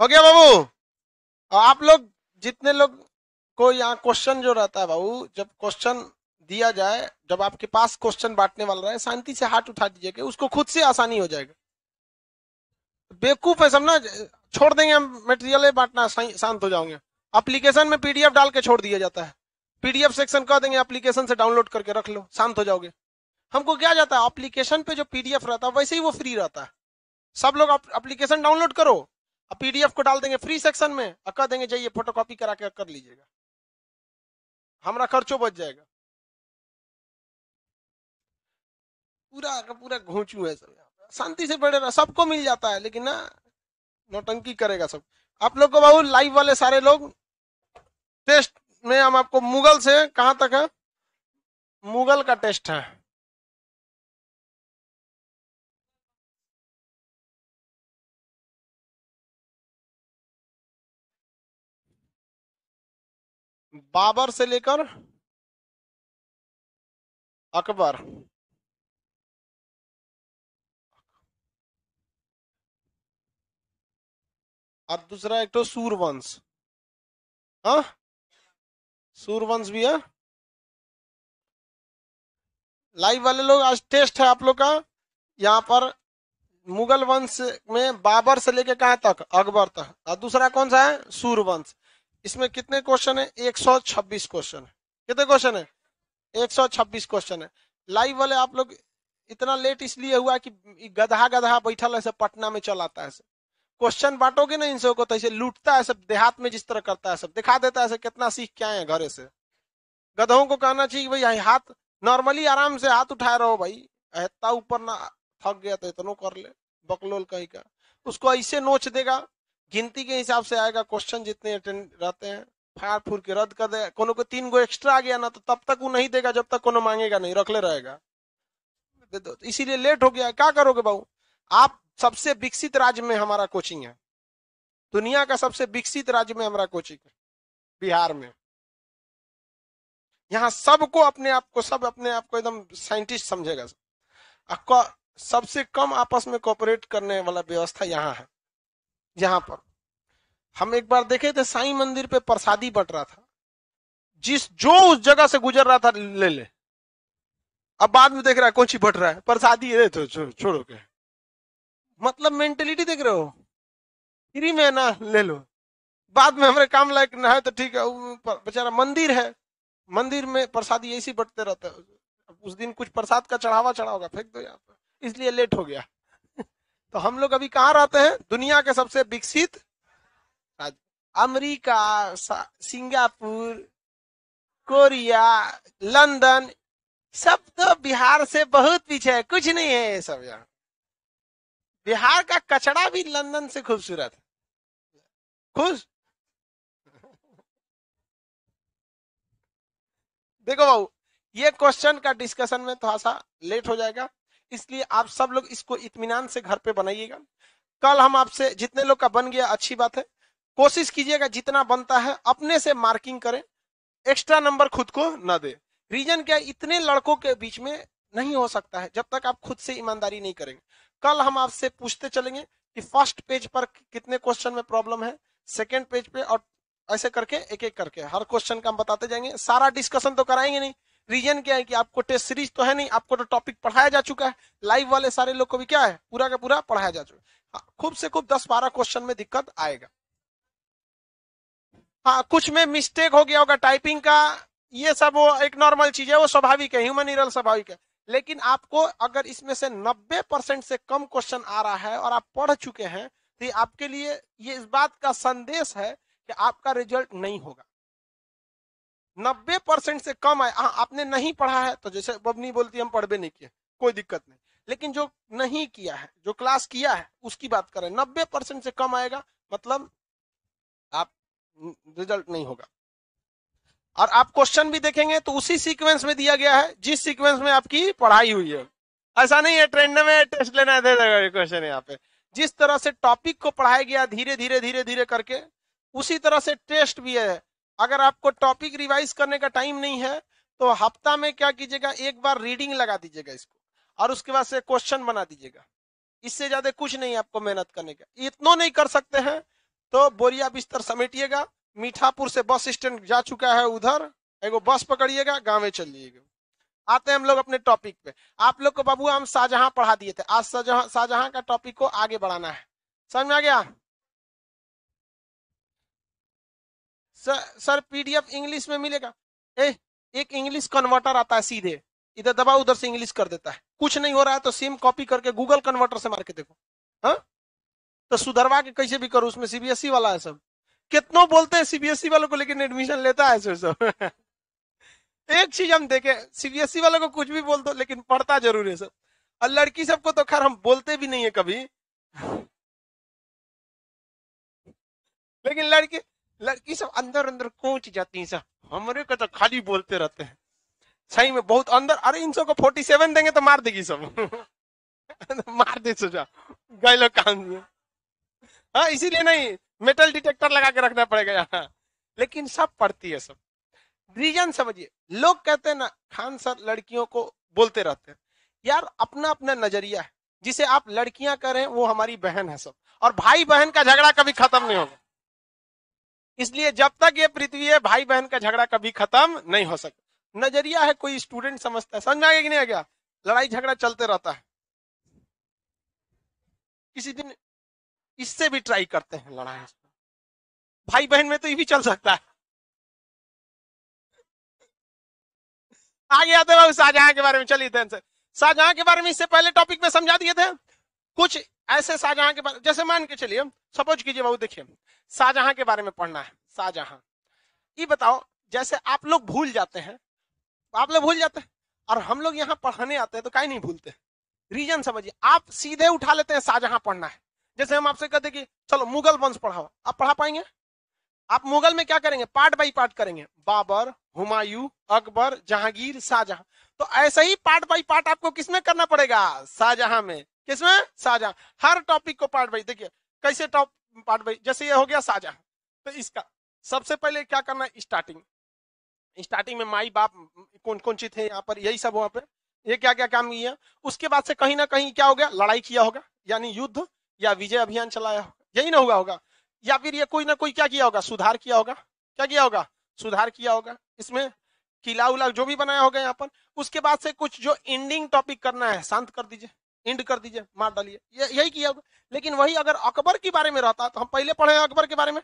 हो गया बाबू आप लोग जितने लोग को यहाँ क्वेश्चन जो रहता है बाबू जब क्वेश्चन दिया जाए जब आपके पास क्वेश्चन बांटने वाला है शांति से हाथ उठा दीजिएगा उसको खुद से आसानी हो जाएगा बेवकूफ है सब ना छोड़ देंगे हम मेटेरियल बांटना शांत हो जाओगे अप्लीकेशन में पीडीएफ डाल के छोड़ दिया जाता है पीडीएफ सेक्शन कह देंगे अप्लीकेशन से डाउनलोड करके रख लो शांत हो जाओगे हमको क्या जाता है अप्लीकेशन पे जो पीडीएफ रहता है वैसे ही वो फ्री रहता है सब लोग अप्लीकेशन डाउनलोड करो पीडीएफ को डाल देंगे फ्री सेक्शन में कह देंगे जाइए फोटो कॉपी करा के कर लीजिएगा हमारा खर्चो बच जाएगा पूरा का पूरा घोचू है सब शांति से बैठे रहा सबको मिल जाता है लेकिन ना नौटंकी करेगा सब आप लोग को बाबू लाइव वाले सारे लोग टेस्ट में हम आपको मुगल से कहाँ तक है मुगल का टेस्ट है बाबर से लेकर अकबर और दूसरा एक तो सूरवंश हाँ सूरवंश भी है लाइव वाले लोग आज टेस्ट है आप लोग का यहाँ पर मुगल वंश में बाबर से लेके कहा तक अकबर तक और दूसरा कौन सा है सूरवंश इसमें कितने क्वेश्चन है 126 क्वेश्चन है कितने क्वेश्चन है 126 क्वेश्चन है लाइव वाले आप लोग इतना लेट इसलिए हुआ कि गधा गधा बैठल है पटना में चल आता है क्वेश्चन बांटोगे ना इन तो ऐसे लूटता है सब देहात में जिस तरह करता है सब दिखा देता है सब कितना सीख क्या है घरे से गधों को कहना चाहिए भाई हाथ नॉर्मली आराम से हाथ उठाए रहो भाई इतना ऊपर ना थक गया तो इतना कर ले बकलोल कहीं का उसको ऐसे नोच देगा गिनती के हिसाब से आएगा क्वेश्चन जितने अटेंड रहते हैं फाड़ फूर के रद्द कर दे कोनो को तीन गो एक्स्ट्रा आ गया ना तो तब तक वो नहीं देगा जब तक कोनो मांगेगा नहीं रख ले रहेगा इसीलिए लेट हो गया क्या करोगे बाबू आप सबसे विकसित राज्य में हमारा कोचिंग है दुनिया का सबसे विकसित राज्य में हमारा कोचिंग है बिहार में यहाँ सबको अपने आप को सब अपने आप को एकदम साइंटिस्ट समझेगा सबसे कम आपस में कोऑपरेट करने वाला व्यवस्था यहाँ है यहां पर हम एक बार देखे थे साई मंदिर पे प्रसादी बट रहा था जिस जो उस जगह से गुजर रहा था ले ले अब बाद में देख रहा है कौन सी बट रहा है प्रसादी है तो छो, छोड़ो के मतलब मेंटेलिटी देख रहे हो फ्री में ना ले लो बाद में हमारे काम लायक ना है तो ठीक है बेचारा मंदिर है मंदिर में प्रसादी ऐसी बटते रहता है उस दिन कुछ प्रसाद का चढ़ावा चढ़ा होगा फेंक दो यहाँ पर इसलिए लेट हो गया तो हम लोग अभी कहाँ रहते हैं दुनिया के सबसे विकसित अमेरिका सिंगापुर कोरिया लंदन सब तो बिहार से बहुत पीछे है कुछ नहीं है ये सब यहाँ बिहार का कचड़ा भी लंदन से खूबसूरत है खुश देखो बाबू ये क्वेश्चन का डिस्कशन में थोड़ा सा लेट हो जाएगा इसलिए आप सब लोग इसको इतमान से घर पे बनाइएगा कल हम आपसे जितने लोग का बन गया अच्छी बात है कोशिश कीजिएगा जितना बनता है अपने से मार्किंग करें एक्स्ट्रा नंबर खुद को न दे रीजन क्या इतने लड़कों के बीच में नहीं हो सकता है जब तक आप खुद से ईमानदारी नहीं करेंगे कल हम आपसे पूछते चलेंगे कि फर्स्ट पेज पर कितने क्वेश्चन में प्रॉब्लम है सेकेंड पेज पे और ऐसे करके एक एक करके हर क्वेश्चन का हम बताते जाएंगे सारा डिस्कशन तो कराएंगे नहीं रीजन क्या है कि आपको टेस्ट सीरीज तो है नहीं आपको तो टॉपिक पढ़ाया जा चुका है लाइव वाले सारे लोग को भी क्या है पूरा का पूरा पढ़ाया जा चुका है हाँ, खूब से खूब दस बारह क्वेश्चन में दिक्कत आएगा हाँ कुछ में मिस्टेक हो गया होगा टाइपिंग का ये सब वो एक नॉर्मल चीज है वो स्वाभाविक है ह्यूमन इरल स्वाभाविक है लेकिन आपको अगर इसमें से 90 परसेंट से कम क्वेश्चन आ रहा है और आप पढ़ चुके हैं तो आपके लिए ये इस बात का संदेश है कि आपका रिजल्ट नहीं होगा नब्बे परसेंट से कम आए हाँ, आपने नहीं पढ़ा है तो जैसे बबनी बोलती हम पढ़बे नहीं किए कोई दिक्कत नहीं लेकिन जो नहीं किया है जो क्लास किया है उसकी बात करें नब्बे परसेंट से कम आएगा मतलब आप रिजल्ट नहीं होगा और आप क्वेश्चन भी देखेंगे तो उसी सीक्वेंस में दिया गया है जिस सीक्वेंस में आपकी पढ़ाई हुई है ऐसा नहीं है ट्रेंड में टेस्ट लेना देगा ये क्वेश्चन यहाँ पे जिस तरह से टॉपिक को पढ़ाया गया धीरे धीरे धीरे धीरे करके उसी तरह से टेस्ट भी है अगर आपको टॉपिक रिवाइज करने का टाइम नहीं है तो हफ्ता में क्या कीजिएगा एक बार रीडिंग लगा दीजिएगा इसको और उसके बाद से क्वेश्चन बना दीजिएगा इससे ज्यादा कुछ नहीं आपको मेहनत करने का इतना नहीं कर सकते हैं तो बोरिया बिस्तर समेटिएगा मीठापुर से बस स्टैंड जा चुका है उधर एगो बस पकड़िएगा में चलिएगा आते हैं हम लोग अपने टॉपिक पे आप लोग को बाबू हम शाहजहां पढ़ा दिए थे आज शाहजहां का टॉपिक को आगे बढ़ाना है समझ में आ गया सर सर पीडीएफ इंग्लिश में मिलेगा ए एक इंग्लिश कन्वर्टर आता है सीधे इधर दबा उधर से इंग्लिश कर देता है कुछ नहीं हो रहा है तो सेम कॉपी करके गूगल कन्वर्टर से मार के देखो हाँ तो सुधरवा के कैसे भी करो उसमें सीबीएसई e वाला है सब कितनों बोलते हैं सीबीएसई e वालों को लेकिन एडमिशन लेता है सर सब एक चीज हम देखे सीबीएसई e वालों को कुछ भी बोल दो लेकिन पढ़ता जरूर है सब और लड़की सबको तो खैर हम बोलते भी नहीं है कभी लेकिन लड़के लड़की सब अंदर अंदर कोच जाती है सब हमारे को तो खाली बोलते रहते हैं सही में बहुत अंदर अरे इन को फोर्टी सेवन देंगे तो मार देगी सब मार दे सोचा गए लोग काम दिए हाँ इसीलिए नहीं मेटल डिटेक्टर लगा के रखना पड़ेगा यहाँ लेकिन सब पढ़ती है सब रीजन समझिए लोग कहते हैं ना खान सर लड़कियों को बोलते रहते हैं यार अपना अपना नजरिया है जिसे आप लड़कियां करें वो हमारी बहन है सब और भाई बहन का झगड़ा कभी खत्म नहीं होगा इसलिए जब तक ये पृथ्वी है भाई बहन का झगड़ा कभी खत्म नहीं हो सकता नजरिया है कोई स्टूडेंट समझता है समझ में आएगा कि नहीं आ गया लड़ाई झगड़ा चलते रहता है किसी दिन इससे भी ट्राई करते हैं लड़ाई भाई बहन में तो ये भी चल सकता है आगे आते हुए शाहजहां के बारे में चलिए शाहजहां के बारे में इससे पहले टॉपिक में समझा दिए थे कुछ ऐसे शाहजहां के बारे जैसे मान के चलिए सपोज कीजिए बाबू देखिए शाहजहां के बारे में पढ़ना है शाहजहां ये बताओ जैसे आप लोग भूल जाते हैं आप लोग भूल जाते हैं और हम लोग यहाँ पढ़ने आते हैं तो कहीं नहीं भूलते रीजन समझिए आप सीधे उठा लेते हैं शाहजहां पढ़ना है जैसे हम आपसे कहते कि चलो मुगल वंश पढ़ाओ आप पढ़ा पाएंगे आप मुगल में क्या करेंगे पार्ट बाई पार्ट करेंगे बाबर हुमायूं अकबर जहांगीर शाहजहां तो ऐसे ही पार्ट बाई पार्ट आपको किसमें करना पड़ेगा शाहजहां में किसमें साझा हर टॉपिक को पार्ट वाइज देखिए कैसे टॉप पार्ट वाइज जैसे ये हो गया साझा तो इसका सबसे पहले क्या करना है स्टार्टिंग स्टार्टिंग में माई बाप कौन कौन चीज थे यहाँ पर यही सब वहां पे ये क्या क्या काम किया उसके बाद से कहीं ना कहीं क्या हो गया लड़ाई किया होगा यानी युद्ध या विजय अभियान चलाया होगा यही ना हुआ होगा या फिर ये कोई ना कोई क्या किया होगा सुधार किया होगा क्या किया होगा सुधार किया होगा इसमें किला उला जो भी बनाया होगा यहाँ पर उसके बाद से कुछ जो एंडिंग टॉपिक करना है शांत कर दीजिए इंड कर दीजिए मार डालिए यही किया लेकिन वही अगर अकबर के बारे में रहता तो हम पहले पढ़े अकबर के बारे में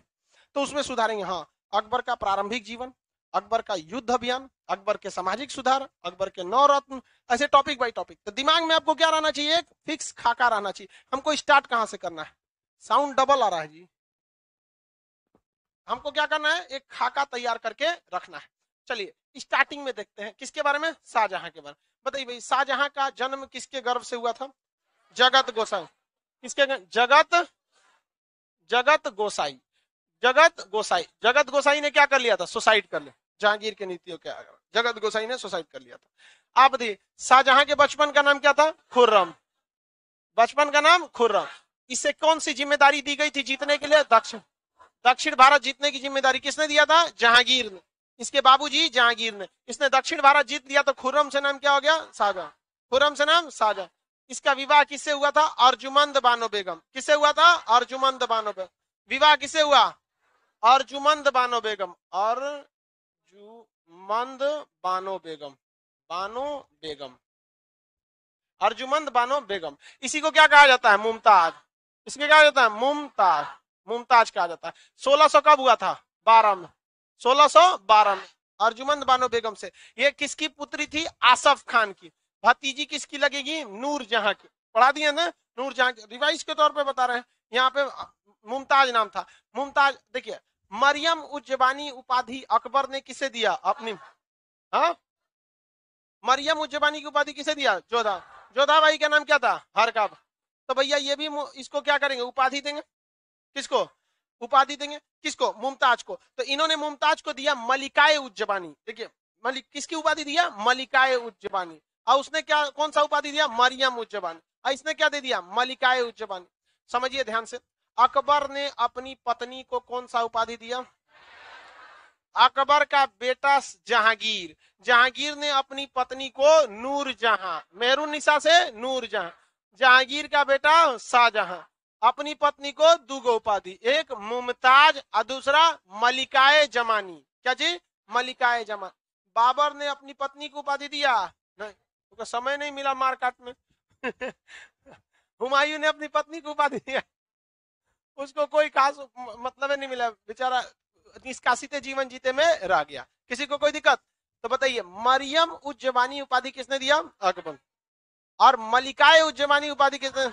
तो उसमें सुधारेंगे हाँ अकबर का प्रारंभिक जीवन अकबर का युद्ध अभियान अकबर के सामाजिक सुधार अकबर के नौ रत्न ऐसे टॉपिक बाई टॉपिक तो दिमाग में आपको क्या रहना चाहिए एक फिक्स खाका रहना चाहिए हमको स्टार्ट कहाँ से करना है साउंड डबल आ रहा है जी हमको क्या करना है एक खाका तैयार करके रखना है चलिए स्टार्टिंग में देखते हैं किसके बारे में शाहजहां के बारे में बताइए भाई शाहजहां का जन्म किसके गर्भ से हुआ था जगत गोसाई किसके जगत जगत गोसाई जगत गोसाई जगत गोसाई ने क्या कर लिया था सुसाइड कर लिया जहांगीर के नीतियों के आगे जगत गोसाई ने सुसाइड कर लिया था आप बताइए शाहजहां के बचपन का नाम क्या था खुर्रम बचपन का नाम खुर्रम इसे कौन सी जिम्मेदारी दी गई थी जीतने के लिए दक्षिण दक्षिण भारत जीतने की जिम्मेदारी किसने दिया था जहांगीर ने इसके बाबूजी जहांगीर ने इसने दक्षिण भारत जीत लिया तो खुर्रम से नाम क्या हो गया साजा खुर्रम से नाम साजा इसका विवाह किससे हुआ था अर्जुमंद बानो बेगम किससे हुआ था अर्जुमंद बानो बेगम विवाह किससे हुआ अर्जुमंद बानो बेगम अर्जुमंद बानो बेगम बानो बेगम अर्जुमंद बानो बेगम इसी को क्या कहा जाता है मुमताज इसके क्या कहा जाता है मुमताज मुमताज कहा जाता है सोलह सौ कब हुआ था बारह में 1612 में अर्जुमंद बानो बेगम से ये किसकी पुत्री थी आसफ खान की भतीजी किसकी लगेगी नूर जहां की पढ़ा दिया ना नूर जहां की रिवाइज के तौर पे बता रहे हैं यहाँ पे मुमताज नाम था मुमताज देखिए मरियम उज्जवानी उपाधि अकबर ने किसे दिया अपनी हा? मरियम उज्जवानी की उपाधि किसे दिया जोधा जोधा भाई का नाम क्या था हरकब तो भैया ये भी इसको क्या करेंगे उपाधि देंगे किसको उपाधि देंगे किसको मुमताज को तो इन्होंने मुमताज को दिया मलिकाए उज्जबानी देखिए मलिक किसकी उपाधि दिया मलिकाए उज्जबानी और उसने क्या कौन सा उपाधि दिया मरियम उज्जबानी और इसने क्या दे दिया मलिकाए उज्जबानी समझिए ध्यान से अकबर ने अपनी पत्नी को कौन सा उपाधि दिया अकबर का बेटा जहांगीर जहांगीर ने अपनी पत्नी को नूर जहां मेहरू निशा से नूर जहां जहांगीर का बेटा शाहजहां अपनी पत्नी को दुगो उपाधि एक मुमताज और दूसरा मलिकाए जमानी क्या जी मलिकाए जमा बाबर ने अपनी पत्नी को उपाधि दिया नहीं तो समय नहीं मिला मारकाट में हुमायूं ने अपनी पत्नी को उपाधि दिया उसको कोई खास मतलब नहीं मिला बेचारा निष्कासित जीवन जीते में रह गया किसी को कोई दिक्कत तो बताइए मरियम उज्जवानी उपाधि किसने दिया अकबर और मलिकाए उज्जवानी उपाधि किसने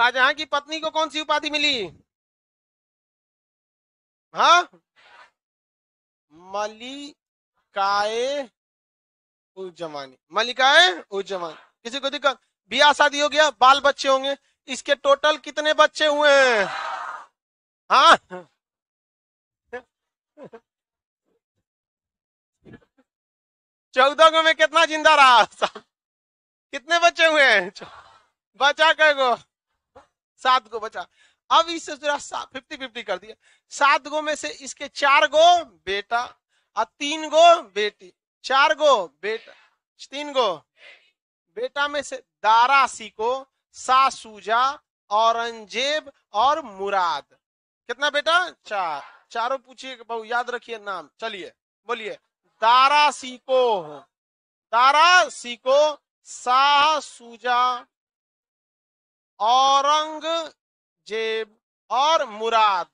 शाहजहां की पत्नी को कौन सी उपाधि मिली हा मलिकाए उजमानी मलिकाए उजमानी किसी को दिक्कत ब्याह शादी हो गया बाल बच्चे होंगे इसके टोटल कितने बच्चे हुए हैं हा चौदह गो में कितना जिंदा रहा कितने बच्चे हुए हैं बचा कह गो सात गो बचा अब इससे जरा फिफ्टी फिफ्टी कर दिया सात गो में से इसके चार गो बेटा और तीन गो बेटी चार गो बेटा तीन गो बेटा में से दारा सिको सासूजा औरंगजेब और मुराद कितना बेटा चार चारों पूछिए बहु याद रखिए नाम चलिए बोलिए दारा सिको दारा सिको सासूजा औरंगजेब और मुराद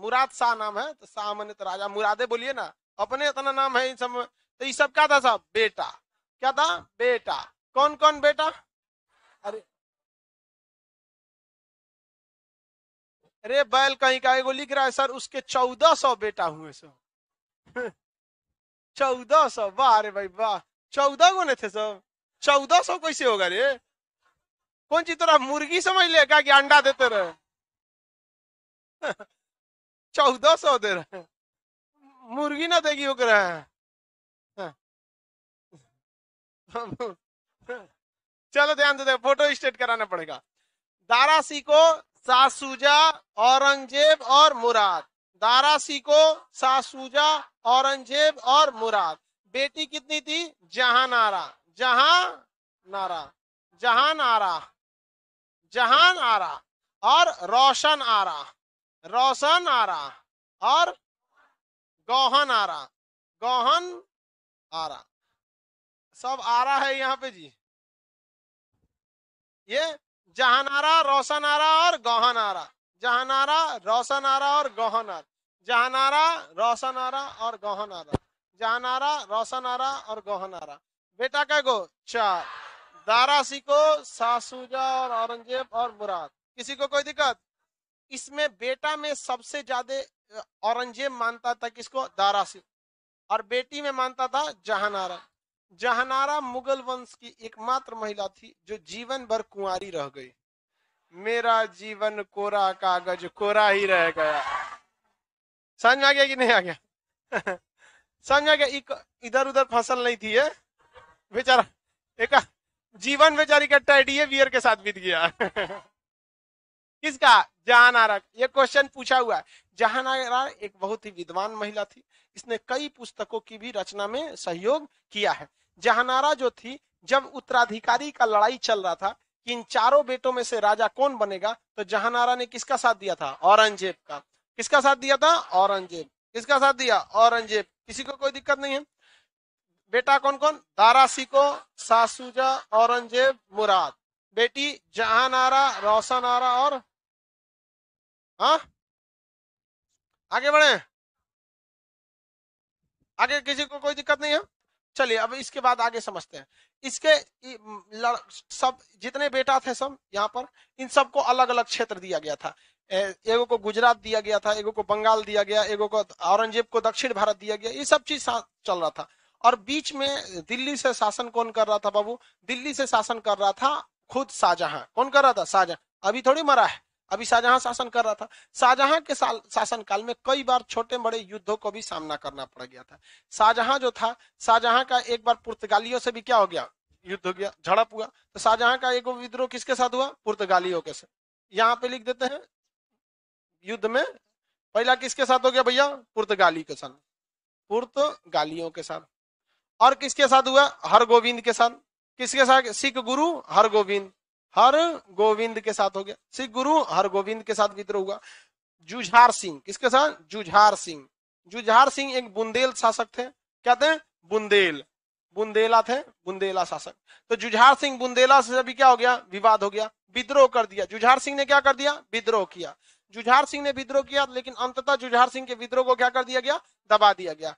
मुराद शाह नाम है तो शाह मन तो राजा मुरादे बोलिए ना अपने इतना नाम है इन सब तो ये सब क्या था साहब बेटा क्या था बेटा कौन कौन बेटा अरे अरे बैल कहीं का एगो लिख रहा है सर उसके चौदह सौ बेटा हुए सो हम्म। चौदह सौ वाह अरे भाई वाह चौदह गो थे सब चौदह सौ कैसे होगा रे कौन सी तरह मुर्गी समझ ले क्या कि अंडा देते रहे चौदह सौ दे रहे मुर्गी ना देगी रहे चलो ध्यान देते फोटो स्टेट कराना पड़ेगा दारासी को सासूजा औरंगजेब और मुराद दारासी को सासूजा औरंगजेब और मुराद बेटी कितनी थी जहां नारा जहां नारा जहां नारा जहान आरा और रोशन आरा रोशन आरा और गोहन आरा गौहन आरा सब आरा है यहाँ पे जी ये जहानारा रोशनारा और आरा जहानारा रोशनारा और गहनारा जहानारा रोशनारा और गहनारा जहानारा रोशनारा और गहनारा बेटा कह गो चार दारा सिको सासूजा और औरंगजेब और मुराद किसी को कोई दिक्कत इसमें बेटा में सबसे ज्यादा औरंगजेब मानता था किसको दारासी और बेटी में मानता था जहानारा जहानारा मुगल वंश की एकमात्र महिला थी जो जीवन भर कुंवारी रह गई मेरा जीवन कोरा कागज कोरा ही रह गया समझ आ गया कि नहीं आ गया समझ आ गया इधर उधर फसल नहीं थी है बेचारा एक जीवन जारी का टेडी वियर के साथ बीत गया किसका जहान आरा ये क्वेश्चन पूछा हुआ है जहान आरा एक बहुत ही विद्वान महिला थी इसने कई पुस्तकों की भी रचना में सहयोग किया है जहानारा जो थी जब उत्तराधिकारी का लड़ाई चल रहा था कि इन चारों बेटों में से राजा कौन बनेगा तो जहानारा ने किसका साथ दिया था औरंगजेब का किसका साथ दिया था औरंगजेब किसका साथ दिया औरंगजेब किसी को कोई दिक्कत नहीं है बेटा कौन कौन दारा सिको सासूजा औरंगजेब मुराद बेटी जहान आरा रोशन आरा और हा? आगे बढ़े आगे किसी को कोई दिक्कत नहीं है चलिए अब इसके बाद आगे समझते हैं इसके सब जितने बेटा थे सब यहाँ पर इन सबको अलग अलग क्षेत्र दिया गया था एगो को गुजरात दिया गया था एगो को बंगाल दिया गया एगो को औरंगजेब को दक्षिण भारत दिया गया ये सब चीज चल रहा था और बीच में दिल्ली से शासन कौन कर रहा था बाबू दिल्ली से शासन कर रहा था खुद शाहजहां कौन कर रहा था शाहजहां अभी थोड़ी मरा है अभी शाहजहां शासन कर रहा था शाहजहां के शासन काल में कई बार छोटे बड़े युद्धों को भी सामना करना पड़ गया था शाहजहां जो था शाहजहां का एक बार पुर्तगालियों से भी क्या हो गया युद्ध हो गया झड़प हुआ तो शाहजहां का एक विद्रोह किसके साथ हुआ पुर्तगालियों के साथ यहाँ पे लिख देते हैं युद्ध में पहला किसके साथ हो गया भैया पुर्तगाली के साथ पुर्तगालियों के साथ और किसके साथ हुआ हर गोविंद के साथ किसके साथ सिख गुरु हर गोविंद हर गोविंद के साथ हो गया सिख गुरु हर गोविंद के साथ विद्रोह हुआ जुझार सिंह किसके साथ जुझार सिंह जुझार सिंह एक बुंदेल शासक थे क्या थे बुंदेल बुंदेला थे बुंदेला शासक तो जुझार सिंह बुंदेला से अभी क्या हो गया विवाद हो गया विद्रोह कर दिया जुझार सिंह ने क्या कर दिया विद्रोह किया जुझार सिंह ने विद्रोह किया लेकिन अंततः जुझार सिंह के विद्रोह को क्या कर दिया गया दबा दिया गया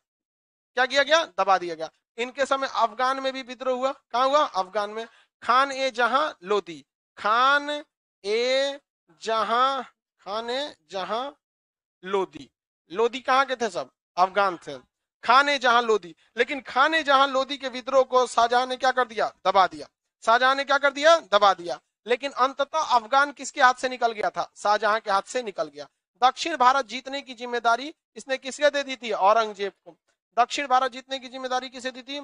क्या किया गया दबा दिया गया इनके समय अफगान में भी विद्रोह हुआ कहा हुआ अफगान में खान ए जहां लोदी खान ए जहां खान ए जहां लोदी लोदी कहाँ के थे सब अफगान थे खाने जहां लोदी लेकिन खाने जहां लोदी के विद्रोह को शाहजहां ने क्या कर दिया दबा दिया शाहजहां ने क्या कर दिया दबा दिया लेकिन अंततः अफगान किसके हाथ से निकल गया था शाहजहां के हाथ से निकल गया दक्षिण भारत जीतने की जिम्मेदारी इसने किसके दे दी थी औरंगजेब को दक्षिण भारत जीतने की जिम्मेदारी किसे दी थी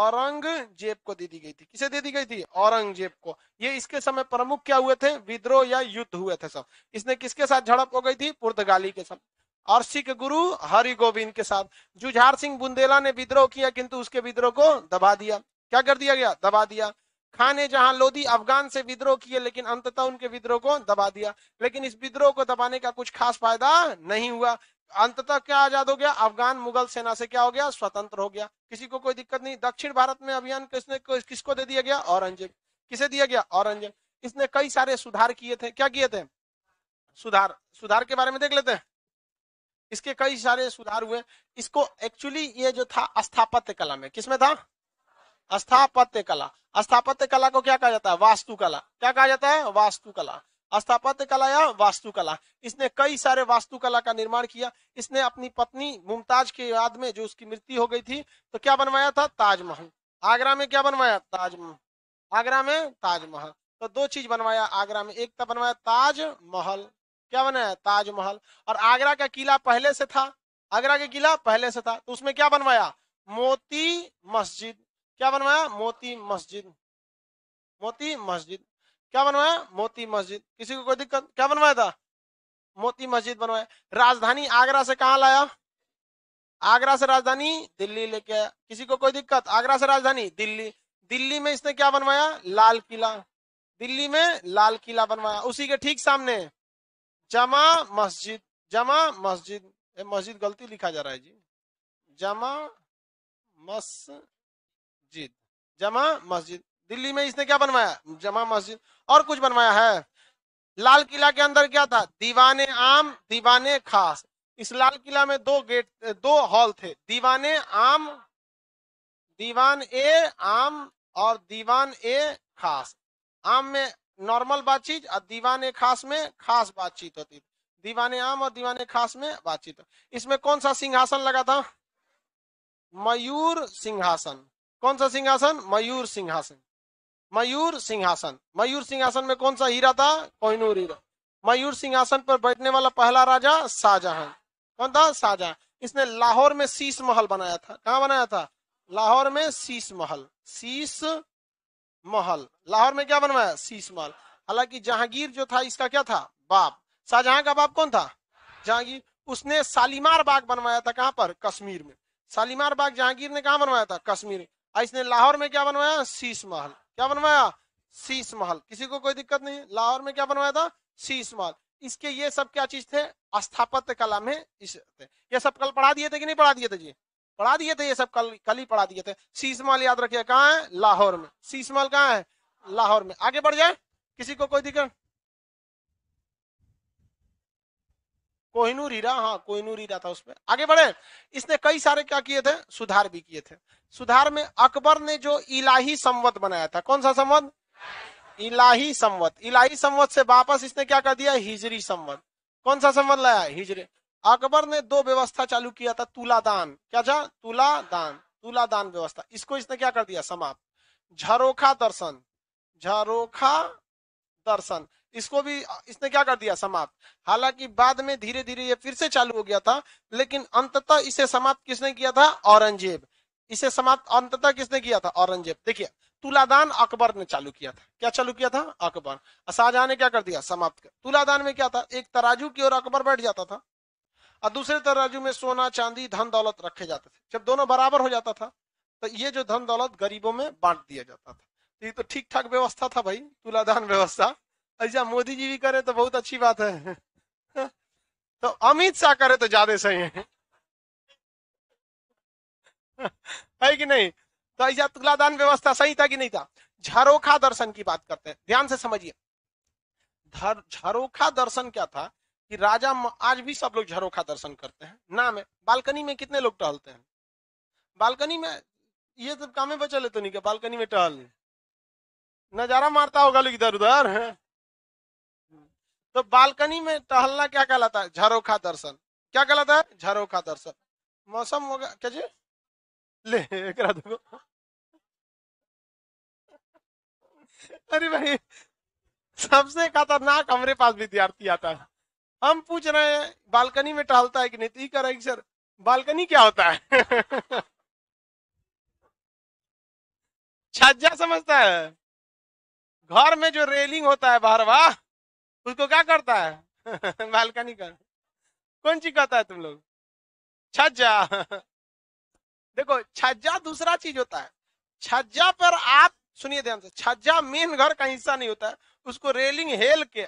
औरंगजेब को दे दी गई थी किसे दे दी गई थी औरंगजेब को ये इसके समय प्रमुख क्या हुए थे विद्रोह या युद्ध हुए थे सब इसने किसके साथ झड़प हो गई थी पुर्तगाली के साथ और सिख गुरु हरि गोविंद के साथ जुझार सिंह बुंदेला ने विद्रोह किया किंतु उसके विद्रोह को दबा दिया क्या कर दिया गया दबा दिया खाने जहां लोधी अफगान से विद्रोह किए लेकिन अंततः उनके विद्रोह को दबा दिया लेकिन इस विद्रोह को दबाने का कुछ खास फायदा नहीं हुआ अंततः क्या आजाद हो गया अफगान मुगल सेना से क्या हो गया स्वतंत्र हो गया किसी को कोई दिक्कत नहीं दक्षिण भारत में अभियान किसने किसको दे दिया गया औरंगजेब किसे दिया गया औरंगजेब इसने कई सारे सुधार किए थे क्या किए थे सुधार सुधार के बारे में देख लेते हैं इसके कई सारे सुधार हुए इसको एक्चुअली ये जो था स्थापत्य कला में किसमें था स्थापत्य कला स्थापत्य कला को क्या कहा जाता है वास्तुकला क्या कहा जाता है वास्तुकला स्थापत्य कला या वास्तुकला इसने कई सारे वास्तुकला का निर्माण किया इसने अपनी पत्नी मुमताज के याद में जो उसकी मृत्यु हो गई थी तो क्या बनवाया था ताजमहल आगरा में क्या बनवाया ताजमहल आगरा में ताजमहल तो दो चीज बनवाया आगरा में एक था तो बनवाया ताजमहल क्या बनाया ताजमहल और आगरा का किला पहले से था आगरा का किला पहले से था तो उसमें क्या बनवाया मोती मस्जिद क्या बनवाया मोती मस्जिद मोती मस्जिद क्या बनवाया मोती मस्जिद किसी को कोई दिक्कत क्या बनवाया था मोती मस्जिद बनवाया राजधानी आगरा से कहा लाया आगरा से राजधानी दिल्ली लेके आया किसी को कोई दिक्कत आगरा से राजधानी दिल्ली दिल्ली में इसने क्या बनवाया लाल किला दिल्ली में लाल किला बनवाया उसी के ठीक सामने जमा मस्जिद जमा मस्जिद मस्जिद गलती लिखा जा रहा है जी जमा मस्जिद जमा मस्जिद दिल्ली में इसने क्या बनवाया जमा मस्जिद और कुछ बनवाया है लाल किला के अंदर क्या था दीवाने आम दीवाने खास इस लाल किला में दो गेट दो हॉल थे दीवाने आम दीवान ए आम और दीवान ए खास आम में नॉर्मल बातचीत और दीवाने खास में खास बातचीत होती थी दीवाने आम और दीवाने खास में बातचीत इसमें कौन सा सिंहासन लगा था मयूर सिंहासन कौन सा सिंहासन मयूर सिंहासन मयूर सिंहासन मयूर सिंहासन में कौन सा हीरा था कोहिनूर हीरा मयूर सिंहासन पर बैठने वाला पहला राजा शाहजहां कौन था शाहजहां इसने लाहौर में शीश महल बनाया था कहा बनाया था लाहौर में शीश महल शीश महल लाहौर में क्या बनवाया शीश महल हालांकि जहांगीर जो था इसका क्या था बाप शाहजहां का बाप कौन था जहांगीर उसने शालीमार बाग बनवाया था कहां पर कश्मीर में शालीमार बाग जहांगीर ने कहा बनवाया था कश्मीर इसने लाहौर में क्या बनवाया शीश महल क्या बनवाया शीश महल किसी को कोई दिक्कत नहीं लाहौर में क्या बनवाया था शीश महल इसके ये सब क्या चीज थे स्थापत्य कला में इस थे ये सब कल पढ़ा दिए थे कि नहीं पढ़ा दिए थे जी पढ़ा दिए थे ये सब कल कल ही पढ़ा दिए थे शीश महल याद रखिए कहाँ है लाहौर में शीश महल कहाँ है लाहौर में आगे बढ़ जाए किसी को कोई दिक्कत कोहिनूर हीरा हाँ कोहिनूर हीरा था उसमें आगे बढ़े इसने कई सारे क्या किए थे सुधार भी किए थे सुधार में अकबर ने जो इलाही संवत बनाया था कौन सा संवत इलाही संवत इलाही संवत से वापस इसने क्या कर दिया हिजरी संवत कौन सा संवत लाया हिजरी अकबर ने दो व्यवस्था चालू किया था तुलादान क्या था तुलादान तुलादान व्यवस्था इसको इसने क्या कर दिया समाप्त झरोखा दर्शन झरोखा दर्शन इसको भी इसने क्या कर दिया समाप्त हालांकि बाद में धीरे धीरे ये फिर से चालू हो गया था लेकिन अंततः इसे समाप्त किसने किया था औरंगजेब इसे समाप्त अंततः किसने किया था औरंगजेब देखिए तुलादान अकबर ने चालू किया था क्या चालू किया था अकबर शाहजहां ने क्या कर दिया समाप्त कर तुलादान में क्या था एक तराजू की ओर अकबर बैठ जाता था और दूसरे तराजू में सोना चांदी धन दौलत रखे जाते थे जब दोनों बराबर हो जाता था तो ये जो धन दौलत गरीबों में बांट दिया जाता था तो ये तो ठीक ठाक व्यवस्था था भाई तुलादान व्यवस्था अच्छा मोदी जी भी करे तो बहुत अच्छी बात है तो अमित शाह करे तो ज्यादा सही है है कि नहीं तो ऐसा तुलादान व्यवस्था सही था कि नहीं था झरोखा दर्शन की बात करते हैं ध्यान से समझिए झरोखा दर्शन क्या था कि राजा आज भी सब लोग झरोखा दर्शन करते हैं नाम है बालकनी में कितने लोग टहलते हैं बालकनी में ये सब तो कामे बचा तो नहीं क्या बालकनी में टहल नजारा मारता होगा लोग इधर उधर तो बालकनी में टहलना क्या कहलाता है झरोखा दर्शन क्या कहलाता है झरोखा दर्शन मौसम होगा क्या जी ले दो अरे भाई सबसे खतरनाक हमारे पास विद्यार्थी आता है हम पूछ रहे हैं बालकनी में टहलता है कि नहीं तो करेगी सर बालकनी क्या होता है छज्जा समझता है घर में जो रेलिंग होता है बाहर वाह उसको क्या करता है बालकनी का कौन चीज कहता है तुम लोग छज्जा देखो छज्जा दूसरा चीज होता है छज्जा पर आप सुनिए ध्यान से छज्जा मेन घर का हिस्सा नहीं होता है उसको रेलिंग हेल के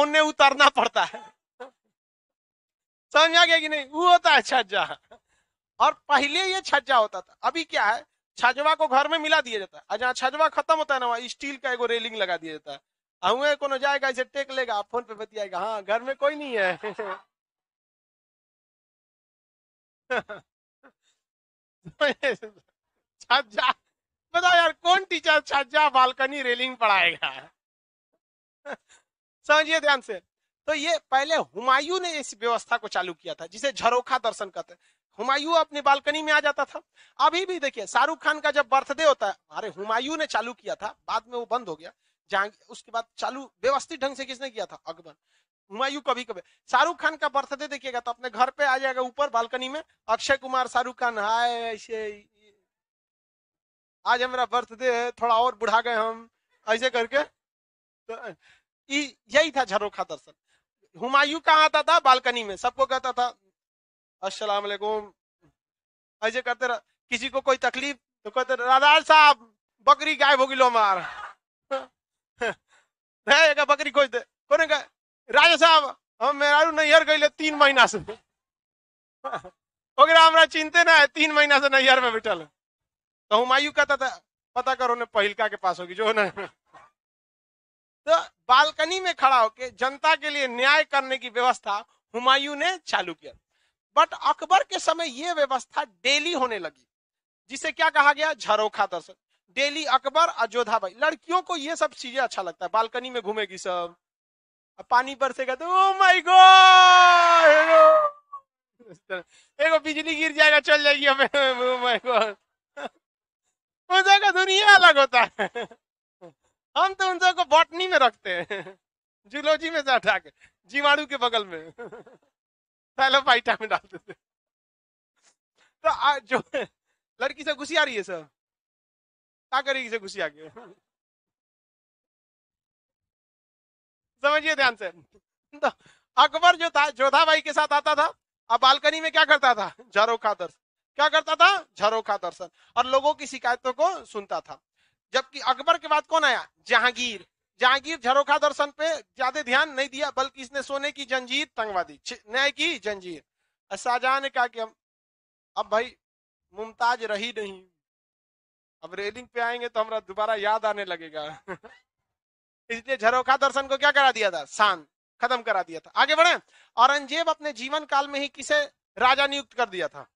उन्हें उतरना पड़ता है समझ आ गया कि नहीं वो होता है छज्जा और पहले ये छज्जा होता था अभी क्या है छजवा को घर में मिला दिया जाता है जहाँ छजवा खत्म होता है ना वहाँ स्टील का एगो रेलिंग लगा दिया जाता है हुए कोनो जाएगा इसे टेक लेगा आप फोन पे बतियाएगा हाँ घर में कोई नहीं है छज्जा बताओ यार कौन टीचर छज्जा बालकनी रेलिंग पढ़ाएगा समझिए ध्यान से तो ये पहले हुमायूं ने इस व्यवस्था को चालू किया था जिसे झरोखा दर्शन कहते हैं हुमायूं अपनी बालकनी में आ जाता था अभी भी देखिए शाहरुख खान का जब बर्थडे होता है अरे हुमायूं ने चालू किया था बाद में वो बंद हो गया उसके बाद चालू व्यवस्थित ढंग से किसने किया था अकबर हुमायूं कभी कभी शाहरुख खान का बर्थडे देखिएगा तो अपने घर पे आ जाएगा ऊपर बालकनी में अक्षय कुमार शाहरुख खान हाय ऐसे आज हमारा बर्थडे है थोड़ा और बुढ़ा गए हम ऐसे करके तो यही था झरोखा दर्शन हुमायूं कहाँ आता था बालकनी में सबको कहता था अस्सलाम वालेकुम ऐसे करते रह, किसी को कोई तकलीफ तो कहते रादार साहब बकरी गायब होगी लो मार धैगा बकरी खोज दे कोने राजा साहब हम मेरा नैहर गए तीन महीना से ओके हमारा चिंते ना है तीन महीना से नैहर में बैठल तो आयु कहता था पता करो ने पहलका के पास होगी जो ना तो बालकनी में खड़ा होके जनता के लिए न्याय करने की व्यवस्था हुमायूं ने चालू किया बट अकबर के समय यह व्यवस्था डेली होने लगी जिसे क्या कहा गया झरोखा दर्शन डेली अकबर अयोधा भाई लड़कियों को ये सब चीजें अच्छा लगता है बालकनी में घूमेगी सब पानी बरसेगा तो ओ oh बिजली गिर जाएगा चल जाएगी हमें ओ माय गॉड का दुनिया अलग होता है हम तो उनसे को बॉटनी में रखते हैं जूलॉजी में से हटा के जीवाणु के बगल में फाइटा में डाल देते तो जो लड़की सब घुसी आ रही है सब का करेगी से घुसी आगे समझिए ध्यान से तो अकबर जो था जोधा भाई के साथ आता था अब बालकनी में क्या करता था झरोखा दर्शन क्या करता था झरोखा दर्शन और लोगों की शिकायतों को सुनता था जबकि अकबर के बाद कौन आया जहांगीर जहांगीर झरोखा दर्शन पे ज्यादा ध्यान नहीं दिया बल्कि इसने सोने की जंजीर तंगवा दी न्याय की जंजीर शाहजहां ने कहा कि अब भाई मुमताज रही नहीं अब रेलिंग पे आएंगे तो हमारा दोबारा याद आने लगेगा इसलिए झरोखा दर्शन को क्या करा दिया था शांत खत्म करा दिया था आगे बढ़े औरंगजेब अपने जीवन काल में ही किसे राजा नियुक्त कर दिया था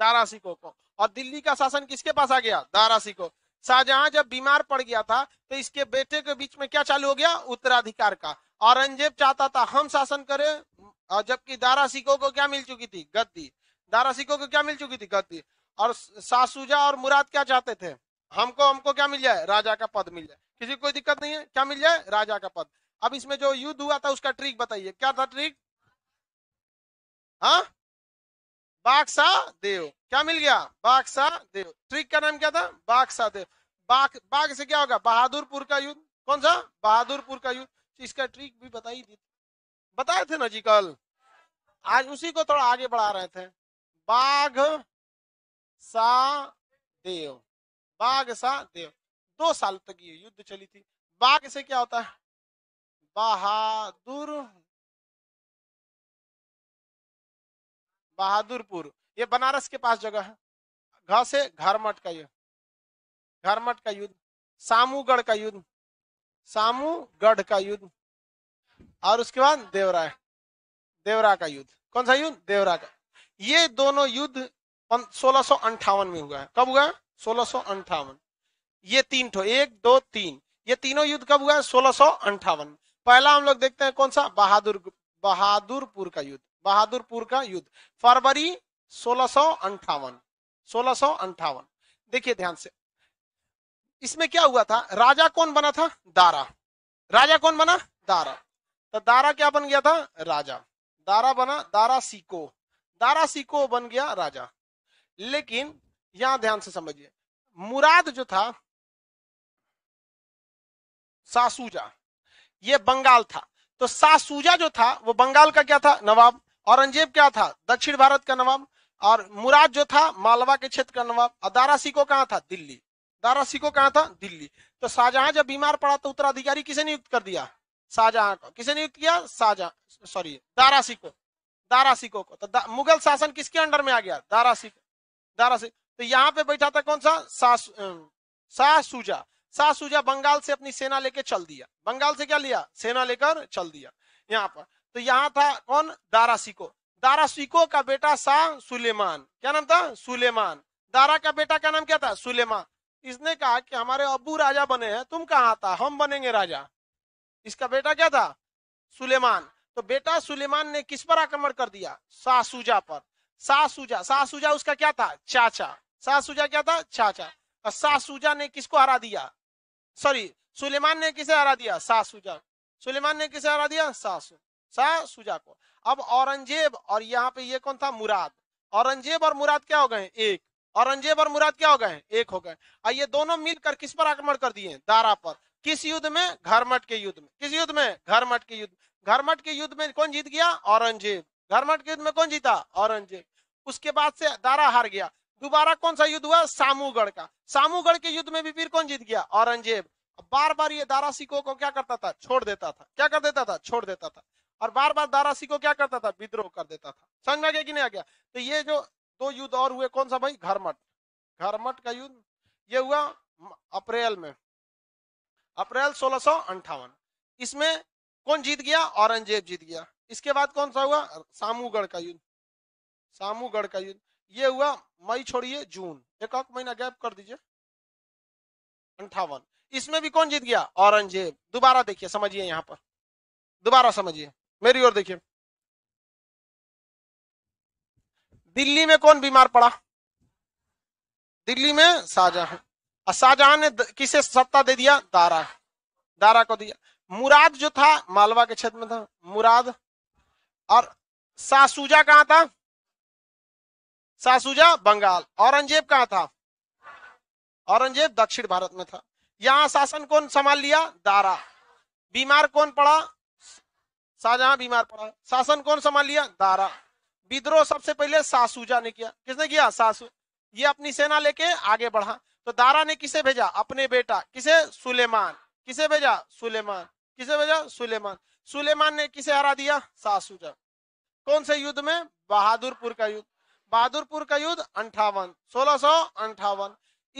दारा सिको को और दिल्ली का शासन किसके पास आ गया दारा सिको शाहजहां जब बीमार पड़ गया था तो इसके बेटे के बीच में क्या चालू हो गया उत्तराधिकार का औरंगजेब चाहता था हम शासन करें और जबकि दारा सिको को क्या मिल चुकी थी गद्दी दारा सिको को क्या मिल चुकी थी गद्दी और सासूजा और मुराद क्या चाहते थे हमको हमको क्या मिल जाए राजा का पद मिल जाए किसी कोई दिक्कत नहीं है क्या मिल जाए राजा का पद अब इसमें जो युद्ध हुआ था उसका ट्रिक बताइए क्या था ट्रिक हाँ बाक्सा देव क्या मिल गया बाक्सा देव ट्रिक का नाम क्या था बाक्सा देव बाघ बाघ से क्या होगा बहादुरपुर का युद्ध कौन सा बहादुरपुर का युद्ध इसका ट्रिक भी बताई दी बताए थे ना जी कल आज उसी को थोड़ा आगे बढ़ा रहे थे बाघ सा देव बाघ सा देव दो साल तक ये युद्ध चली थी बाघ से क्या होता है बहादुर बहादुरपुर ये बनारस के पास जगह है घर से घरमठ का ये घरमठ का युद्ध सामूगढ़ का युद्ध सामूगढ़ का युद्ध और उसके बाद देवराय देवरा का युद्ध कौन सा युद्ध देवरा का ये दोनों युद्ध सोलह में हुआ है कब हुआ है सोलह ये तीन ठो एक दो तीन ये तीनों युद्ध कब हुआ है सोलह पहला हम लोग देखते हैं कौन सा बहादुर बहादुरपुर का युद्ध बहादुरपुर का युद्ध फरवरी सोलह सौ देखिए ध्यान से इसमें क्या हुआ था राजा कौन बना था दारा राजा कौन बना दारा तो दारा क्या बन गया था राजा दारा बना दारा सीको दारा सीको बन गया राजा लेकिन यहां ध्यान से समझिए मुराद जो था सासूजा ये बंगाल था तो सासूजा जो था वो बंगाल का क्या था नवाब औरंगजेब क्या था दक्षिण भारत का नवाब और मुराद जो था मालवा के क्षेत्र का नवाब और दारा सिको कहाँ था दिल्ली दारा सिको कहाँ था दिल्ली तो शाहजहां जब बीमार पड़ा तो उत्तराधिकारी किसे नियुक्त कर दिया शाहजहां को किसे नियुक्त किया शाहजहां सॉरी दारा सिको दारा सिको को तो दा, मुगल शासन किसके अंडर में आ गया दारा सिको धारा से तो यहाँ पे बैठा था कौन सा सास सासूजा सासूजा बंगाल से अपनी सेना लेके चल दिया बंगाल से क्या लिया सेना लेकर चल दिया यहाँ पर तो यहाँ था कौन दारा सिको दारा सिको का बेटा शाह सुलेमान क्या नाम था सुलेमान दारा का बेटा का नाम क्या था सुलेमान इसने कहा कि हमारे अबू राजा बने हैं तुम कहा था हम बनेंगे राजा इसका बेटा क्या था सुलेमान तो बेटा सुलेमान ने किस पर आक्रमण कर दिया सासूजा पर सासूजा सासूजा उसका क्या था चाचा सासूजा क्या था चाचा और सासूजा ने किसको हरा दिया सॉरी सुलेमान ने किसे हरा दिया सासूजा सुलेमान ने किसे हरा दिया सासू सासूजा को अब औरंगजेब और यहाँ पे ये कौन था मुराद औरंगजेब और मुराद क्या हो गए एक औरंगजेब और मुराद क्या हो गए एक हो गए और ये दोनों मिलकर किस पर आक्रमण कर दिए दारा पर किस युद्ध में घरमठ के युद्ध में किस युद्ध में घरमठ के युद्ध घरमठ के युद्ध में कौन जीत गया औरंगजेब धर्मठ के युद्ध में कौन जीता औरंगजेब उसके बाद से दारा हार गया दोबारा कौन सा युद्ध हुआ सामूगढ़ का सामूगढ़ के युद्ध में भी फिर कौन जीत गया औरंगजेब बार बार ये दारा सिको को क्या करता था छोड़ देता था क्या कर देता था छोड़ देता था और बार बार दारा सिको क्या करता था विद्रोह कर देता था समझ में आ गया कि नहीं आ गया तो ये जो दो युद्ध और हुए कौन सा भाई घरमठ घरमठ का युद्ध ये हुआ अप्रैल में अप्रैल सोलह इसमें कौन जीत गया औरंगजेब जीत गया इसके बाद कौन सा हुआ सामूगढ़ का युद्ध सामूगढ़ का युद्ध ये हुआ मई छोड़िए जून एक और महीना गैप कर दीजिए अंठावन इसमें भी कौन जीत गया औरंगजेब दोबारा देखिए समझिए यहाँ पर दोबारा समझिए मेरी ओर देखिए दिल्ली में कौन बीमार पड़ा दिल्ली में शाहजहां और शाहजहां ने किसे सत्ता दे दिया दारा दारा को दिया मुराद जो था मालवा के क्षेत्र में था मुराद और सासूजा कहा था सासूजा बंगाल औरंगजेब कहां था औरंगजेब दक्षिण भारत में था यहाँ शासन कौन संभाल लिया दारा बीमार कौन पड़ा शाहजहां बीमार पड़ा शासन कौन संभाल लिया दारा विद्रोह सबसे पहले सासूजा ने किया किसने किया सासू ये अपनी सेना लेके आगे बढ़ा तो दारा ने किसे भेजा अपने बेटा किसे सुलेमान किसे भेजा सुलेमान किसे भेजा सुलेमान सुलेमान ने किसे हरा दिया सासूजा कौन से युद्ध में बहादुरपुर का युद्ध बहादुरपुर का युद्ध अंठावन सोलह सौ अंठावन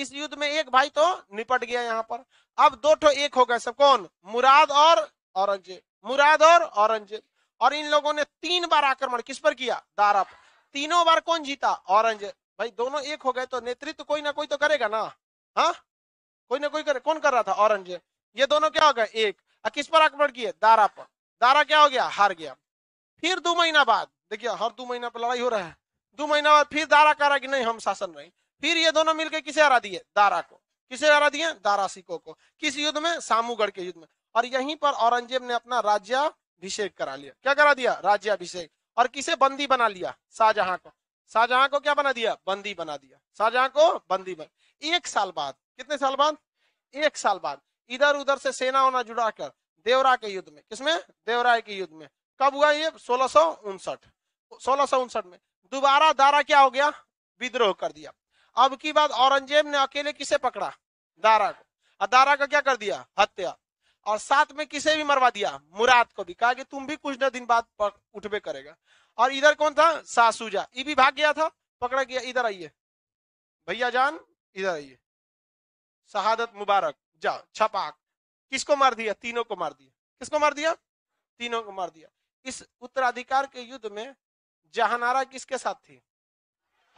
इस युद्ध में एक भाई तो निपट गया यहाँ पर अब दो ठो एक हो गए सब कौन मुराद और औरंगजेब मुराद और औरंगजेब और इन लोगों ने तीन बार आक्रमण किस पर किया दारा पर तीनों बार कौन जीता औरंगजेब भाई दोनों एक हो गए तो नेतृत्व कोई ना कोई तो करेगा ना हाँ कोई ना कोई करे कौन कर रहा था औरंगजेब ये दोनों क्या हो गए एक किस पर आक्रमण किए दारा पर दारा क्या हो गया हार गया फिर दो महीना बाद देखिए हर दो महीना पर लड़ाई हो रहा है दो महीना बाद फिर दारा कह रहा कि नहीं हम शासन रहे फिर ये दोनों मिलकर किसे हरा दिए दारा को किसे हरा दिए दारा सिखो को किस युद्ध में सामूगढ़ के युद्ध में और यहीं पर औरंगजेब ने अपना राज्यभिषेक करा लिया क्या करा दिया राज्याभिषेक और किसे बंदी बना लिया शाहजहां को शाहजहां को क्या बना दिया बंदी बना दिया शाहजहां को बंदी बना एक साल बाद कितने साल बाद एक साल बाद इधर उधर से सेना होना जुड़ा कर देवरा के युद्ध में किसमें देवराय के युद्ध में कब हुआ ये सोलह सौ उनसठ सोलह में दोबारा दारा क्या हो गया विद्रोह कर दिया अब की बात औरंगजेब ने अकेले किसे पकड़ा दारा को और दारा का क्या कर दिया हत्या और साथ में किसे भी मरवा दिया मुराद को भी कहा कि तुम भी कुछ ना दिन बाद उठबे करेगा और इधर कौन था सासूजा ये भी भाग गया था पकड़ा गया इधर आइए भैया जान इधर आइए शहादत मुबारक जा छपाक किसको मार दिया तीनों को मार दिया किसको मार दिया तीनों को मार दिया इस उत्तराधिकार के युद्ध में जहानारा किसके साथ थी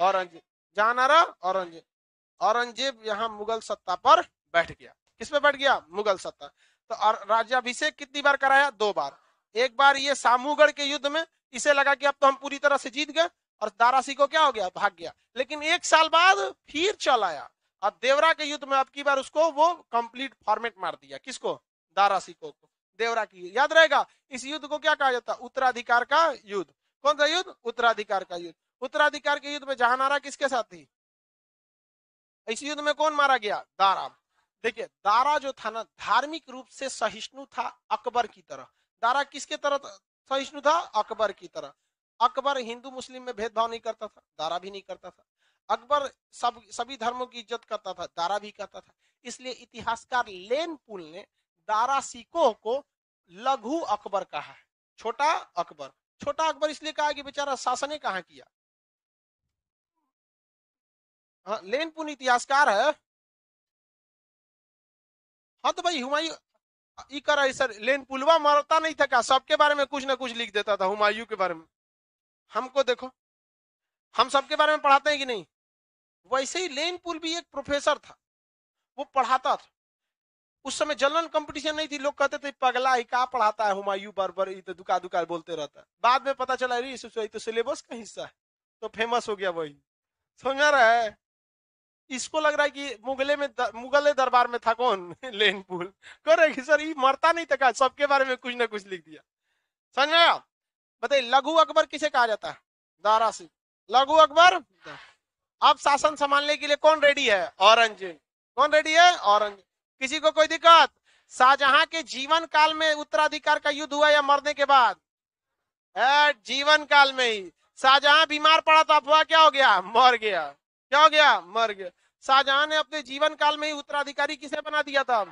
औरंगजेब जहानारा औरंगजेब औरंगजेब यहाँ मुगल सत्ता पर बैठ गया किस पे बैठ गया मुगल सत्ता तो राज्यभिषेक कितनी बार कराया दो बार एक बार ये सामूगढ़ के युद्ध में इसे लगा कि अब तो हम पूरी तरह से जीत गए और दारासी को क्या हो गया भाग गया लेकिन एक साल बाद फिर चल आया और देवरा के युद्ध में अब की बार उसको वो कंप्लीट फॉर्मेट मार दिया किसको सिको को देवरा की याद रहेगा इस युद्ध को क्या कहा जाता है उत्तराधिकार का युद्ध कौन सा युद्ध उत्तराधिकार का युद्ध उत्तराधिकार के युद्ध में जहानारा किसके साथ थी इस युद्ध में कौन मारा गया दारा देखिए दारा जो था ना धार्मिक रूप से सहिष्णु था अकबर की तरह दारा किसके तरह सहिष्णु था अकबर की तरह अकबर हिंदू मुस्लिम में भेदभाव नहीं करता था दारा भी नहीं करता था अकबर सब सभी धर्मों की इज्जत करता था दारा भी करता था इसलिए इतिहासकार लेन पुल ने दारा सिको को लघु अकबर कहा है छोटा अकबर छोटा अकबर इसलिए कहा कि बेचारा शासन कहा किया हाँ पुल इतिहासकार है हाँ तो भाई हुमायूं कर सर लेन पुलवा मरता नहीं था क्या सबके बारे में कुछ ना कुछ लिख देता था हुमायूं के बारे में हमको देखो हम सबके बारे में पढ़ाते हैं कि नहीं वैसे ही लेन पुल भी एक प्रोफेसर था वो पढ़ाता था उस समय जनरल कंपटीशन नहीं थी लोग कहते थे पगला ही कहा पढ़ाता है हुमायूं बरबर तो दुका दुका बोलते रहता है बाद में पता चला रही ये तो सिलेबस का हिस्सा है तो फेमस हो गया वही समझ रहा है इसको लग रहा है कि मुगले में मुगले दरबार में था कौन लेन पुल करे कि सर ये मरता नहीं था सबके बारे में कुछ ना कुछ लिख दिया समझ में बताइए लघु अकबर किसे कहा जाता है दारा सिंह लघु अकबर अब शासन संभालने के लिए कौन रेडी है औरंग कौन रेडी है औरंग किसी को कोई दिक्कत शाहजहां के जीवन काल में उत्तराधिकार का युद्ध हुआ या मरने के बाद जीवन काल में ही शाहजहां बीमार पड़ा तो अफवाह क्या हो गया मर गया क्या हो गया मर गया शाहजहां ने अपने जीवन काल में ही उत्तराधिकारी किसे बना दिया था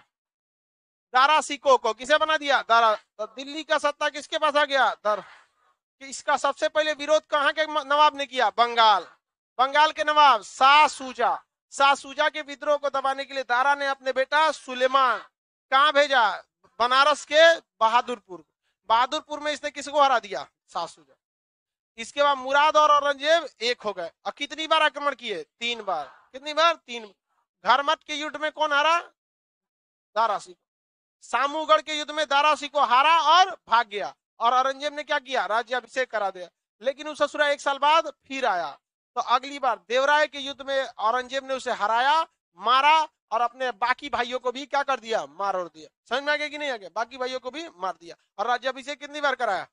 दारा सिको को किसे बना दिया दारा तो दिल्ली का सत्ता किसके पास आ गया दर इसका सबसे पहले विरोध कहाँ के नवाब ने किया बंगाल बंगाल के नवाब सासूजा सासूजा के विद्रोह को दबाने के लिए दारा ने अपने बेटा सुलेमान कहा भेजा बनारस के बहादुरपुर बहादुरपुर में इसने किसी को हरा दिया सासूजा इसके बाद मुराद और औरंगजेब एक हो गए और कितनी बार आक्रमण किए तीन बार कितनी बार तीन घरमठ के युद्ध में कौन दारा दारासी सामूगढ़ के युद्ध में दारासी को हारा और भाग गया और औरंगजेब ने क्या किया राज्य अभिषेक करा दिया लेकिन उस ससुरा एक साल बाद फिर आया तो अगली बार देवराय के युद्ध में औरंगजेब ने उसे हराया मारा और अपने बाकी भाइयों को भी क्या कर दिया मार और दिया समझ में आ गया कि नहीं आ गया बाकी भाइयों को भी मार दिया और राज्याभिषेक कितनी बार कराया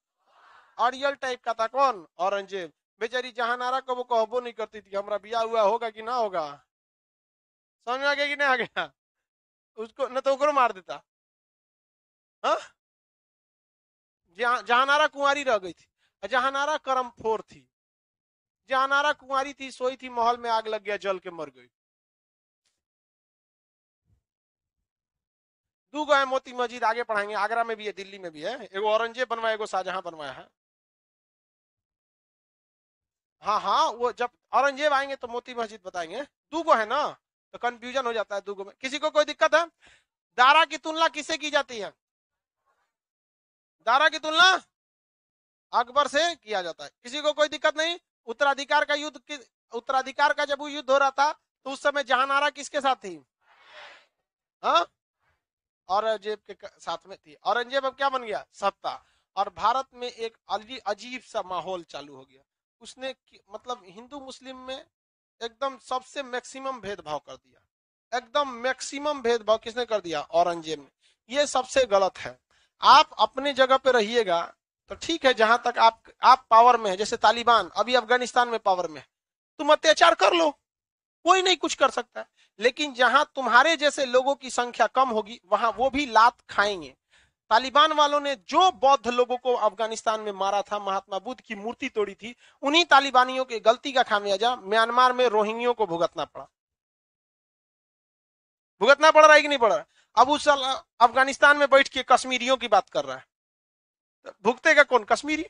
अरियल टाइप का था कौन औरंगजेब बेचारी नारा को वो कहबो नहीं करती थी हमारा बिया हुआ होगा कि ना होगा समझ में आ गया कि नहीं आ गया उसको न तो उनको मार देता हाँ? जहानारा कुंवारी रह गई थी जहानारा फोर थी जानारा कुमारी थी सोई थी माहौल में आग लग गया जल के मर गई दू गए मोती मस्जिद आगे पढ़ाएंगे आगरा में भी है दिल्ली में भी है एगो औरंगजेब बनवाया एगो शाहजहां बनवाया है हाँ हाँ वो जब औरंगजेब आएंगे तो मोती मस्जिद बताएंगे दू गो है ना तो कंफ्यूजन हो जाता है दू गो में किसी को कोई दिक्कत है दारा की तुलना किससे की जाती है दारा की तुलना अकबर से किया जाता है किसी को कोई दिक्कत नहीं उत्तराधिकार का युद्ध उत्तराधिकार का जब युद्ध हो रहा था तो उस समय जहानारा किसके साथ थी हाँ औरंगजेब के साथ में थी औरंगजेब अब क्या बन गया सत्ता और भारत में एक अजीब सा माहौल चालू हो गया उसने मतलब हिंदू मुस्लिम में एकदम सबसे मैक्सिमम भेदभाव कर दिया एकदम मैक्सिमम भेदभाव किसने कर दिया औरंगजेब ने यह सबसे गलत है आप अपने जगह पे रहिएगा तो ठीक है जहां तक आप आप पावर में है जैसे तालिबान अभी अफगानिस्तान में पावर में है तुम अत्याचार कर लो कोई नहीं कुछ कर सकता है लेकिन जहां तुम्हारे जैसे लोगों की संख्या कम होगी वहां वो भी लात खाएंगे तालिबान वालों ने जो बौद्ध लोगों को अफगानिस्तान में मारा था महात्मा बुद्ध की मूर्ति तोड़ी थी उन्हीं तालिबानियों की गलती का खामियाजा म्यांमार में रोहिंग्यों को भुगतना पड़ा भुगतना पड़ रहा है कि नहीं पड़ रहा अब उस अफगानिस्तान में बैठ के कश्मीरियों की बात कर रहा है भुगतेगा कौन कश्मीरी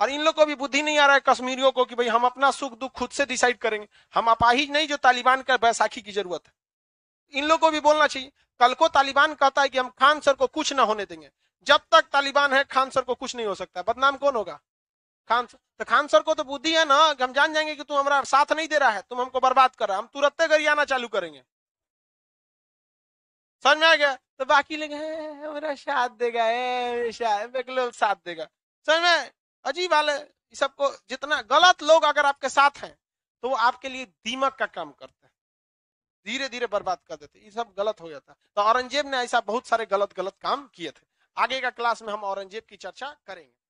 और इन लोग को भी बुद्धि नहीं आ रहा है कश्मीरियों को कि भाई हम अपना सुख दुख खुद से डिसाइड करेंगे हम अपाहिज नहीं जो तालिबान का बैसाखी की जरूरत है इन लोग को भी बोलना चाहिए कल को तालिबान कहता है कि हम खान सर को कुछ ना होने देंगे जब तक तालिबान है खान सर को कुछ नहीं हो सकता बदनाम कौन होगा खान सर तो खान सर को तो बुद्धि है ना कि हम जान जाएंगे कि तुम हमारा साथ नहीं दे रहा है तुम हमको बर्बाद कर रहा है हम तुरंत घर आना चालू करेंगे समझ में आ गया तो बाकी लोग साथ देगा साथ देगा समझ में अजीब हाल है सबको जितना गलत लोग अगर आपके साथ हैं तो वो आपके लिए दीमक का काम करते हैं धीरे धीरे बर्बाद कर देते ये सब गलत हो जाता तो औरंगजेब ने ऐसा बहुत सारे गलत गलत काम किए थे आगे का क्लास में हम औरंगजेब की चर्चा करेंगे